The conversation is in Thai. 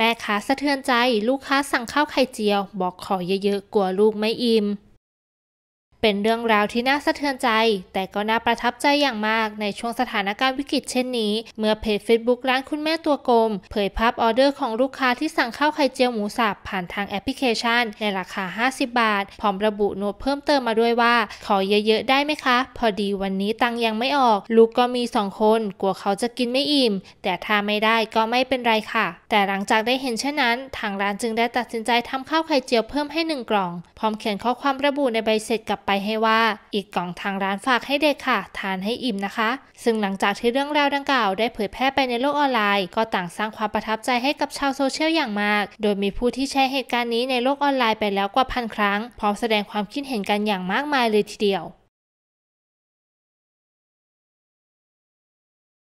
แม่ค้าสะเทือนใจลูกค้าสั่งข้าวไข่เจียว บอกขอเยอะๆ กลัวลูกไม่อิ่มเป็นเรื่องราวที่น่าสะเทือนใจ แต่ก็น่าประทับใจอย่างมาก ในช่วงสถานการณ์วิกฤตเช่นนี้ เมื่อเพจ Facebook ร้านคุณแม่ตัวกลม เผยภาพออเดอร์ของลูกค้าที่สั่งข้าวไข่เจียวหมูสับผ่านทางแอปพลิเคชันในราคา 50 บาท พร้อมระบุโน้ตเพิ่มเติมมาด้วยว่าขอเยอะๆได้ไหมคะ พอดีวันนี้ตังยังไม่ออก ลูกก็มี2คนกลัวเขาจะกินไม่อิ่มแต่ถ้าไม่ได้ก็ไม่เป็นไรค่ะ แต่หลังจากได้เห็นเช่นนั้น ทางร้านจึงได้ตัดสินใจทำข้าวไข่เจียวเพิ่มให้1กล่องพร้อมเขียนข้อความระบุในใบเสร็จกับไปให้ว่าอีกกล่องทางร้านฝากให้เด็กค่ะทานให้อิ่มนะคะ ซึ่งหลังจากที่เรื่องราวดังกล่าวได้เผยแพร่ไปในโลกออนไลน์ ก็ต่างสร้างความประทับใจให้กับชาวโซเชียลอย่างมาก โดยมีผู้ที่แชร์เหตุการณ์นี้ในโลกออนไลน์ไปแล้วกว่าพันครั้ง พร้อมแสดงความคิดเห็นกันอย่างมากมายเลยทีเดียว